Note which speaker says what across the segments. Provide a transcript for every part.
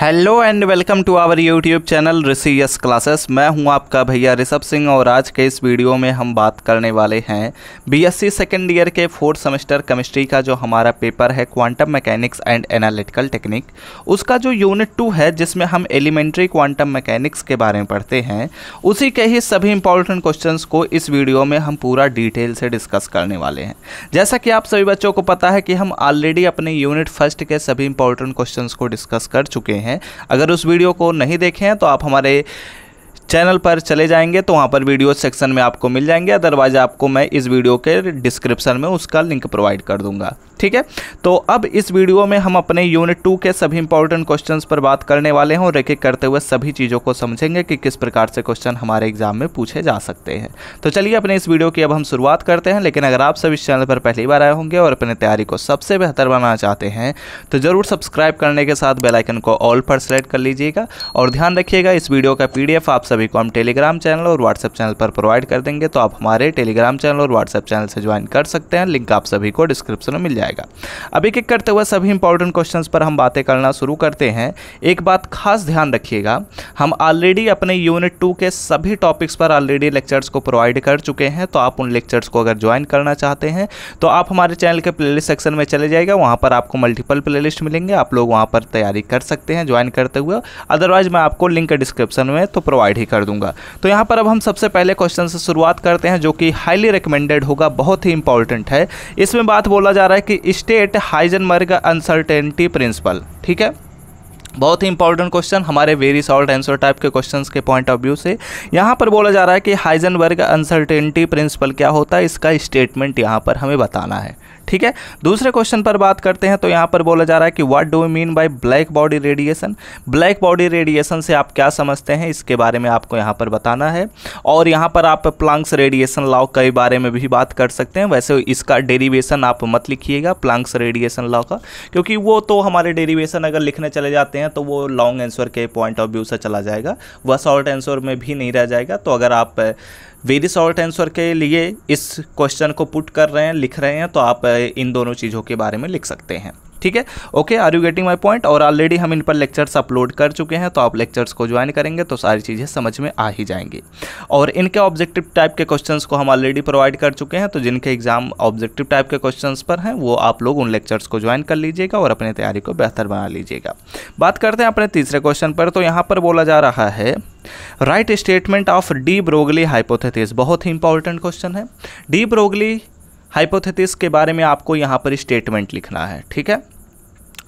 Speaker 1: hello and welcome to our YouTube channel Rishi yes classes मैं हूं आपका भैया ऋषभ सिंह और आज के इस वीडियो में हम बात करने वाले हैं बीएससी सेकेंड ईयर के फोर्थ सेमेस्टर केमिस्ट्री का जो हमारा पेपर है quantum mechanics and analytical technique उसका जो यूनिट टू है जिसमें हम एलिमेंट्री क्वांटम मैकेनिक्स के बारे में पढ़ते हैं उसी के ही सभी इंपॉर्टेंट क्वेश्चन को इस वीडियो में हम पूरा डिटेल से डिस्कस करने वाले हैं जैसा कि आप सभी बच्चों को पता है कि हम ऑलरेडी अपने यूनिट फर्स्ट के सभी इंपॉर्टेंट क्वेश्चन को डिस्कस कर चुके हैं हैं अगर उस वीडियो को नहीं देखें तो आप हमारे चैनल पर चले जाएंगे तो वहाँ पर वीडियो सेक्शन में आपको मिल जाएंगे अदरवाइज आपको मैं इस वीडियो के डिस्क्रिप्शन में उसका लिंक प्रोवाइड कर दूंगा ठीक है तो अब इस वीडियो में हम अपने यूनिट टू के सभी इंपॉर्टेंट क्वेश्चन पर बात करने वाले हैं और एक एक करते हुए सभी चीज़ों को समझेंगे कि किस प्रकार से क्वेश्चन हमारे एग्जाम में पूछे जा सकते हैं तो चलिए अपने इस वीडियो की अब हम शुरुआत करते हैं लेकिन अगर आप सब इस चैनल पर पहली बार आए होंगे और अपनी तैयारी को सबसे बेहतर बनाना चाहते हैं तो ज़रूर सब्सक्राइब करने के साथ बेलाइकन को ऑल पर सेलेक्ट कर लीजिएगा और ध्यान रखिएगा इस वीडियो का पी आप सभी को हम टेलीग्राम चैनल और व्हाट्सएप चैनल पर प्रोवाइड कर देंगे तो आप हमारे टेलीग्राम चैनल और व्हाट्सएप चैनल से ज्वाइन कर सकते हैं लिंक आप सभी को डिस्क्रिप्शन में मिल जाएगा अभी क्लिक करते हुए सभी इंपॉर्टेंट क्वेश्चन पर हम बातें करना शुरू करते हैं एक बात खास ध्यान रखिएगा हम ऑलरेडी अपने यूनिट टू के सभी टॉपिक्स पर ऑलरेडी लेक्चर्स को प्रोवाइड कर चुके हैं तो आप उन लेक्चर्स को अगर ज्वाइन करना चाहते हैं तो आप हमारे चैनल के प्लेलिस्ट सेक्शन में चले जाएगा वहाँ पर आपको मल्टीपल प्लेलिस्ट मिलेंगे आप लोग वहाँ पर तैयारी कर सकते हैं ज्वाइन करते हुए अदरवाइज मैं आपको लिंक डिस्क्रिप्शन में तो प्रोवाइड ही ही कर दूंगा तो यहाँ पर अब हम सबसे पहले क्वेश्चन से शुरुआत करते हैं जो कि हाईली रिकमेंडेड होगा बहुत ही इंपॉर्टेंट है इसमें बात बोला जा रहा है कि स्टेट हाइजनबर्ग अनसर्टेनिटी प्रिंसिपल ठीक है बहुत ही इंपॉर्टेंट क्वेश्चन हमारे वेरी सॉल्ट आंसर टाइप के क्वेश्चंस के पॉइंट ऑफ व्यू से यहाँ पर बोला जा रहा है कि हाइजनबर्ग अनसर्टेनिटी प्रिंसिपल क्या होता है इसका स्टेटमेंट यहाँ पर हमें बताना है ठीक है दूसरे क्वेश्चन पर बात करते हैं तो यहाँ पर बोला जा रहा है कि what do mean by black body radiation black body radiation से आप क्या समझते हैं इसके बारे में आपको यहाँ पर बताना है और यहाँ पर आप प्लांक्स रेडिएशन लॉ के बारे में भी बात कर सकते हैं वैसे इसका डेरिवेशन आप मत लिखिएगा प्लांक्स रेडिएशन लॉ का क्योंकि वो तो हमारे डेरीवेशन अगर लिखने चले जाते हैं तो वो लॉन्ग आंसर के पॉइंट ऑफ व्यू से चला जाएगा वह शॉर्ट आंसर में भी नहीं रह जाएगा तो अगर आप वेरी शॉर्ट आंसर के लिए इस क्वेश्चन को पुट कर रहे हैं लिख रहे हैं तो आप इन दोनों चीज़ों के बारे में लिख सकते हैं ठीक है okay are you getting my point और ऑलरेडी हम इन पर लेक्चर्स अपलोड कर चुके हैं तो आप लेक्चर्स को ज्वाइन करेंगे तो सारी चीज़ें समझ में आ ही जाएंगी और इनके ऑब्जेक्टिव टाइप के क्वेश्चन को हम ऑलरेडी प्रोवाइड कर चुके हैं तो जिनके एग्जाम ऑब्जेक्टिव टाइप के क्वेश्चन पर हैं वो आप लोग उन लेक्चर्स को ज्वाइन कर लीजिएगा और अपनी तैयारी को बेहतर बना लीजिएगा बात करते हैं अपने तीसरे क्वेश्चन पर तो यहाँ पर बोला जा रहा है write statement of de Broglie hypothesis बहुत ही इंपॉर्टेंट क्वेश्चन है डी ब्रोगली हाइपोथेटिस के बारे में आपको यहाँ पर स्टेटमेंट लिखना है ठीक है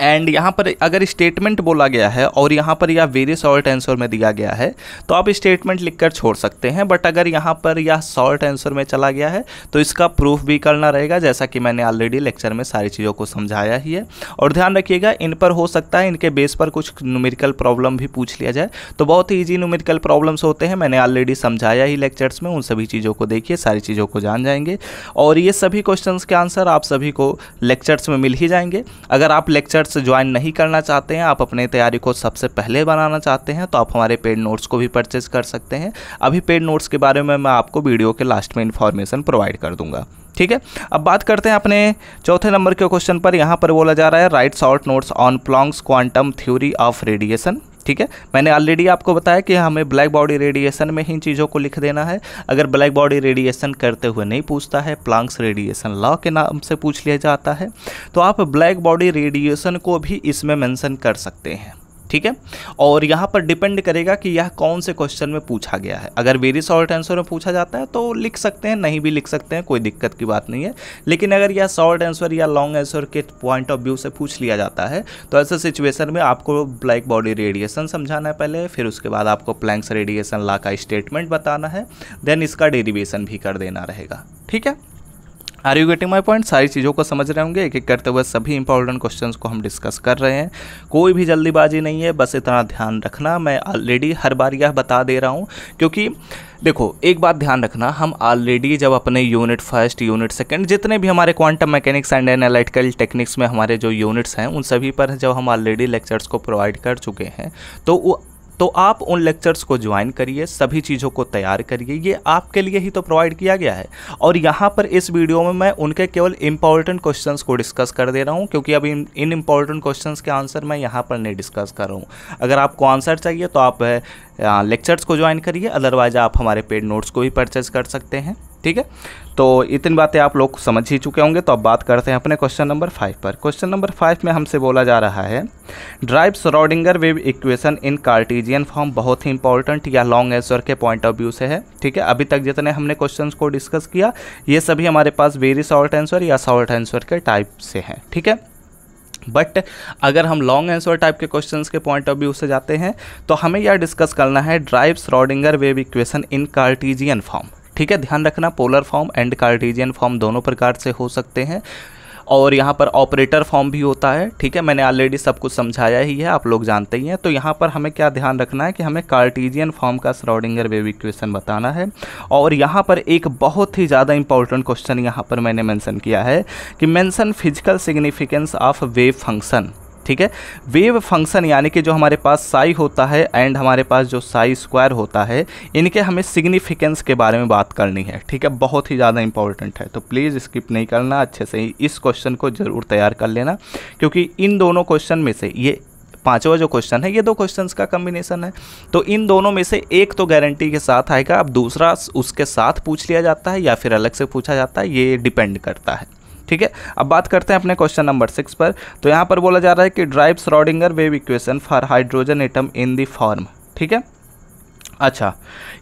Speaker 1: एंड यहाँ पर अगर स्टेटमेंट बोला गया है और यहाँ पर यह वेरियस शॉर्ट आंसर में दिया गया है तो आप स्टेटमेंट लिखकर छोड़ सकते हैं बट अगर यहाँ पर यह शॉर्ट आंसर में चला गया है तो इसका प्रूफ भी करना रहेगा जैसा कि मैंने ऑलरेडी लेक्चर में सारी चीज़ों को समझाया ही है और ध्यान रखिएगा इन पर हो सकता है इनके बेस पर कुछ न्यूमेरिकल प्रॉब्लम भी पूछ लिया जाए तो बहुत ही ईजी न्यूमेरिकल प्रॉब्लम्स होते हैं मैंने ऑलरेडी समझाया ही लेक्चर्स में उन सभी चीज़ों को देखिए सारी चीज़ों को जान जाएंगे और ये सभी क्वेश्चन के आंसर आप सभी को लेक्चर्स में मिल ही जाएंगे अगर आप लेक्चर कोर्स ज्वाइन नहीं करना चाहते हैं आप अपने तैयारी को सबसे पहले बनाना चाहते हैं तो आप हमारे पेड नोट्स को भी परचेज कर सकते हैं अभी पेड नोट्स के बारे में मैं आपको वीडियो के लास्ट में इन्फॉर्मेशन प्रोवाइड कर दूंगा ठीक है अब बात करते हैं अपने चौथे नंबर के क्वेश्चन पर यहाँ पर बोला जा रहा है write short notes on Planck's quantum theory of radiation ठीक है मैंने ऑलरेडी आपको बताया कि हमें ब्लैक बॉडी रेडिएशन में ही चीज़ों को लिख देना है अगर ब्लैक बॉडी रेडिएशन करते हुए नहीं पूछता है प्लांक्स रेडिएशन लॉ के नाम से पूछ लिया जाता है तो आप ब्लैक बॉडी रेडिएशन को भी इसमें मैंसन कर सकते हैं ठीक है और यहाँ पर डिपेंड करेगा कि यह कौन से क्वेश्चन में पूछा गया है अगर वेरी शॉर्ट आंसर में पूछा जाता है तो लिख सकते हैं नहीं भी लिख सकते हैं कोई दिक्कत की बात नहीं है लेकिन अगर यह शॉर्ट आंसर या लॉन्ग आंसर के पॉइंट ऑफ व्यू से पूछ लिया जाता है तो ऐसे सिचुएशन में आपको ब्लैक बॉडी रेडिएशन समझाना है पहले फिर उसके बाद आपको प्लैंक्स रेडिएशन ला का स्टेटमेंट बताना है देन इसका डेरिवेशन भी कर देना रहेगा ठीक है are you getting my point सारी चीज़ों को समझ रहे होंगे एक एक करते हुए सभी इंपॉर्टेंट क्वेश्चंस को हम डिस्कस कर रहे हैं कोई भी जल्दीबाजी नहीं है बस इतना ध्यान रखना मैं ऑलरेडी हर बार यह बता दे रहा हूँ क्योंकि देखो एक बात ध्यान रखना हम ऑलरेडी जब अपने यूनिट फर्स्ट यूनिट सेकंड जितने भी हमारे quantum mechanics and analytical techniques में हमारे जो यूनिट्स हैं उन सभी पर जब हम ऑलरेडी लेक्चर्स को प्रोवाइड कर चुके हैं तो वो तो आप उन लेक्चर्स को ज्वाइन करिए सभी चीज़ों को तैयार करिए ये आपके लिए ही तो प्रोवाइड किया गया है और यहाँ पर इस वीडियो में मैं उनके केवल इंपॉर्टेंट क्वेश्चन को डिस्कस कर दे रहा हूँ क्योंकि अब इन इंपॉर्टेंट क्वेश्चन के आंसर मैं यहाँ पर नहीं डिस्कस कर रहा हूँ अगर आपको आंसर चाहिए तो आप लेक्चर्स को ज्वाइन करिए अदरवाइज आप हमारे पेड नोट्स को भी परचेज कर सकते हैं ठीक है तो इतनी बातें आप लोग समझ ही चुके होंगे तो अब बात करते हैं अपने क्वेश्चन नंबर फाइव पर क्वेश्चन नंबर फाइव में हमसे बोला जा रहा है derive Schrodinger wave equation in Cartesian form बहुत ही इंपॉर्टेंट या लॉन्ग एंसर के पॉइंट ऑफ व्यू से है ठीक है अभी तक जितने हमने क्वेश्चन को डिस्कस किया ये सभी हमारे पास वेरी शॉर्ट आंसर या शॉर्ट आंसर के टाइप से हैं ठीक है बट अगर हम लॉन्ग आंसर टाइप के क्वेश्चंस के पॉइंट ऑफ व्यू से जाते हैं तो हमें यह डिस्कस करना है derive Schrodinger wave equation in Cartesian form ठीक है ध्यान रखना polar form and Cartesian form दोनों प्रकार से हो सकते हैं और यहाँ पर ऑपरेटर फॉर्म भी होता है ठीक है मैंने ऑलरेडी सब कुछ समझाया ही है आप लोग जानते ही हैं तो यहाँ पर हमें क्या ध्यान रखना है कि हमें कार्टीजियन फॉर्म का सराउडिंगर वेव इक्वेशन बताना है और यहाँ पर एक बहुत ही ज़्यादा इंपॉर्टेंट क्वेश्चन यहाँ पर मैंने मैंसन किया है कि mention physical significance of wave function ठीक है वेव फंक्शन यानी कि जो हमारे पास साई होता है एंड हमारे पास जो साई स्क्वायर होता है इनके हमें सिग्निफिकेंस के बारे में बात करनी है ठीक है बहुत ही ज़्यादा इंपॉर्टेंट है तो प्लीज़ स्किप नहीं करना अच्छे से ही इस क्वेश्चन को ज़रूर तैयार कर लेना क्योंकि इन दोनों क्वेश्चन में से ये पांचवा जो क्वेश्चन है ये दो क्वेश्चंस का कम्बिनेशन है तो इन दोनों में से एक तो गारंटी के साथ आएगा अब दूसरा उसके साथ पूछ लिया जाता है या फिर अलग से पूछा जाता है ये डिपेंड करता है ठीक है अब बात करते हैं अपने क्वेश्चन नंबर सिक्स पर तो यहाँ पर बोला जा रहा है कि derive Schrodinger wave equation for hydrogen atom in the form ठीक है अच्छा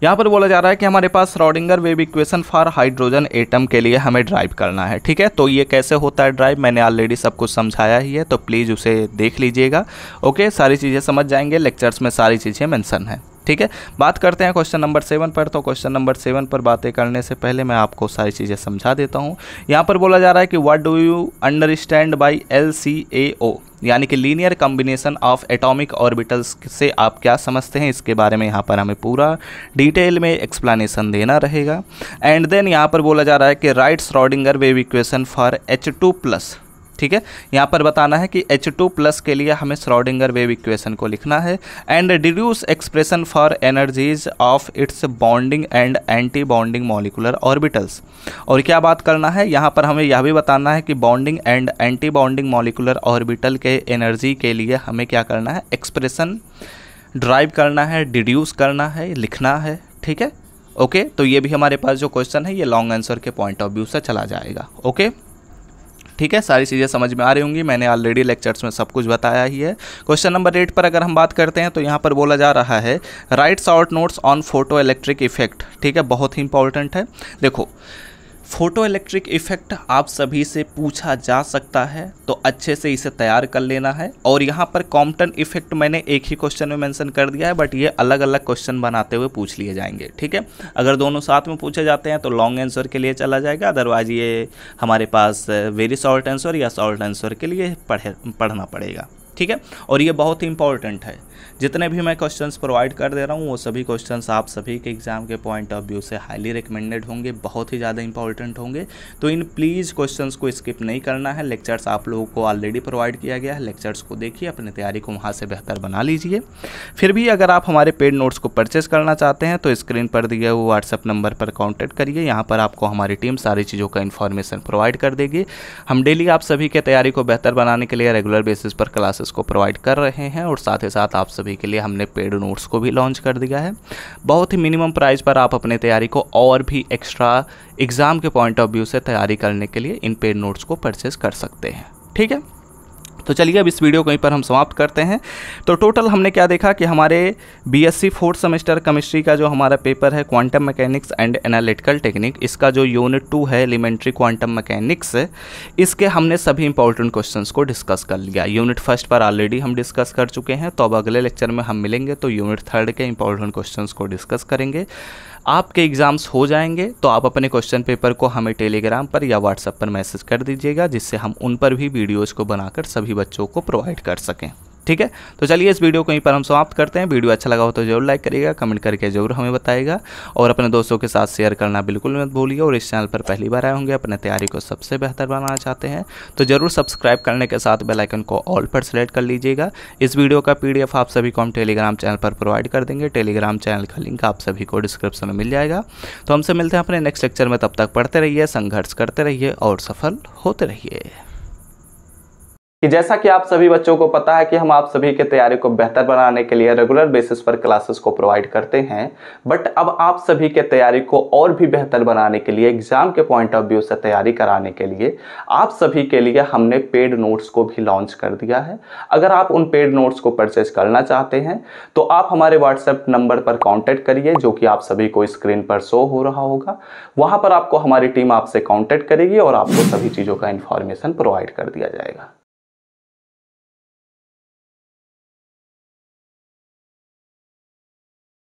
Speaker 1: यहाँ पर बोला जा रहा है कि हमारे पास Schrodinger wave equation for hydrogen atom के लिए हमें ड्राइव करना है ठीक है तो ये कैसे होता है ड्राइव मैंने ऑलरेडी सब कुछ समझाया ही है तो प्लीज़ उसे देख लीजिएगा ओके सारी चीज़ें समझ जाएंगे लेक्चर्स में सारी चीज़ें मेंशन है ठीक है बात करते हैं क्वेश्चन नंबर सेवन पर तो क्वेश्चन नंबर सेवन पर बातें करने से पहले मैं आपको सारी चीज़ें समझा देता हूँ यहाँ पर बोला जा रहा है कि what do you understand by L C यानी कि linear combination of atomic orbitals से आप क्या समझते हैं इसके बारे में यहाँ पर हमें पूरा डिटेल में एक्सप्लेनेशन देना रहेगा एंड देन यहाँ पर बोला जा रहा है कि write Schrodinger wave equation for H two plus ठीक है यहाँ पर बताना है कि एच टू प्लस के लिए हमें स्रॉडिंगर वेव इक्वेशन को लिखना है and deduce expression for energies of its bonding and anti bonding molecular orbitals और क्या बात करना है यहाँ पर हमें यह भी बताना है कि bonding and anti bonding molecular orbital के एनर्जी के लिए हमें क्या करना है एक्सप्रेशन ड्राइव करना है डिड्यूस करना है लिखना है ठीक है ओके तो ये भी हमारे पास जो क्वेश्चन है ये लॉन्ग आंसर के पॉइंट ऑफ व्यू से चला जाएगा ओके ठीक है सारी चीज़ें समझ में आ रही होंगी मैंने ऑलरेडी लेक्चर्स में सब कुछ बताया ही है क्वेश्चन नंबर एट पर अगर हम बात करते हैं तो यहाँ पर बोला जा रहा है write short notes on photo electric effect ठीक है बहुत ही इंपॉर्टेंट है देखो फोटो इलेक्ट्रिक इफेक्ट आप सभी से पूछा जा सकता है तो अच्छे से इसे तैयार कर लेना है और यहाँ पर कॉम्पटन इफेक्ट मैंने एक ही क्वेश्चन में मेंशन कर दिया है बट ये अलग अलग क्वेश्चन बनाते हुए पूछ लिए जाएंगे ठीक है अगर दोनों साथ में पूछे जाते हैं तो लॉन्ग आंसर के लिए चला जाएगा अदरवाइज ये हमारे पास वेरी शॉर्ट आंसर या शॉर्ट आंसर के लिए पढ़े पढ़ना पड़ेगा ठीक है और ये बहुत ही इंपॉर्टेंट है जितने भी मैं क्वेश्चन प्रोवाइड कर दे रहा हूँ वो सभी क्वेश्चन आप सभी के एग्जाम के पॉइंट ऑफ व्यू से हाईली रिकमेंडेड होंगे बहुत ही ज़्यादा इंपॉर्टेंट होंगे तो इन प्लीज़ क्वेश्चन को स्किप नहीं करना है लेक्चर्स आप लोगों को ऑलरेडी प्रोवाइड किया गया है लेक्चर्स को देखिए अपनी तैयारी को वहाँ से बेहतर बना लीजिए फिर भी अगर आप हमारे पेड नोट्स को परचेस करना चाहते हैं तो स्क्रीन पर दिए हुए व्हाट्सअप नंबर पर कॉन्टैक्ट करिए यहाँ पर आपको हमारी टीम सारी चीज़ों का इन्फॉर्मेशन प्रोवाइड कर देगी हम डेली आप सभी के तैयारी को बेहतर बनाने के लिए रेगुलर बेसिस पर क्लासेस क्लासेस को प्रोवाइड कर रहे हैं और साथ ही साथ आप सभी के लिए हमने पेड नोट्स को भी लॉन्च कर दिया है बहुत ही मिनिमम प्राइस पर आप अपने तैयारी को और भी एक्स्ट्रा एग्ज़ाम के पॉइंट ऑफ व्यू से तैयारी करने के लिए इन पेड नोट्स को परचेज़ कर सकते हैं ठीक है तो चलिए अब इस वीडियो को यहीं पर हम समाप्त करते हैं तो टोटल हमने क्या देखा कि हमारे B S C fourth semester chemistry का जो हमारा पेपर है quantum mechanics and analytical technique इसका जो यूनिट टू है एलिमेंट्री क्वांटम मैकेनिक्स इसके हमने सभी इंपॉर्टेंट क्वेश्चन को डिस्कस कर लिया यूनिट फर्स्ट पर ऑलरेडी हम डिस्कस कर चुके हैं तो अब अगले लेक्चर में हम मिलेंगे तो यूनिट थर्ड के इंपॉर्टेंट क्वेश्चन को डिस्कस करेंगे आपके एग्ज़ाम्स हो जाएंगे तो आप अपने क्वेश्चन पेपर को हमें टेलीग्राम पर या व्हाट्सएप पर मैसेज कर दीजिएगा जिससे हम उन पर भी वीडियोज़ को बनाकर सभी बच्चों को प्रोवाइड कर सकें ठीक है तो चलिए इस वीडियो को यहीं पर हम समाप्त करते हैं वीडियो अच्छा लगा हो तो जरूर लाइक करिएगा कमेंट करके जरूर हमें बताएगा और अपने दोस्तों के साथ शेयर करना बिल्कुल मत भूलिए और इस चैनल पर पहली बार आए होंगे अपने तैयारी को सबसे बेहतर बनाना चाहते हैं तो जरूर सब्सक्राइब करने के साथ बेलाइकन को ऑल पर सेलेक्ट कर लीजिएगा इस वीडियो का पी आप सभी को हम टेलीग्राम चैनल पर प्रोवाइड कर देंगे टेलीग्राम चैनल का लिंक आप सभी को डिस्क्रिप्शन में मिल जाएगा तो हमसे मिलते हैं अपने नेक्स्ट लेक्चर में तब तक पढ़ते रहिए संघर्ष करते रहिए और सफल होते रहिए कि जैसा कि आप सभी बच्चों को पता है कि हम आप सभी के तैयारी को बेहतर बनाने के लिए रेगुलर बेसिस पर क्लासेस को प्रोवाइड करते हैं बट अब आप सभी के तैयारी को और भी बेहतर बनाने के लिए एग्जाम के पॉइंट ऑफ व्यू से तैयारी कराने के लिए आप सभी के लिए हमने पेड नोट्स को भी लॉन्च कर दिया है अगर आप उन पेड नोट्स को परचेज करना चाहते हैं तो आप हमारे व्हाट्सएप नंबर पर कॉन्टैक्ट करिए जो कि आप सभी को स्क्रीन पर शो हो रहा होगा वहाँ पर आपको हमारी टीम आपसे कॉन्टैक्ट करेगी और आपको सभी चीज़ों का इन्फॉर्मेशन प्रोवाइड कर दिया जाएगा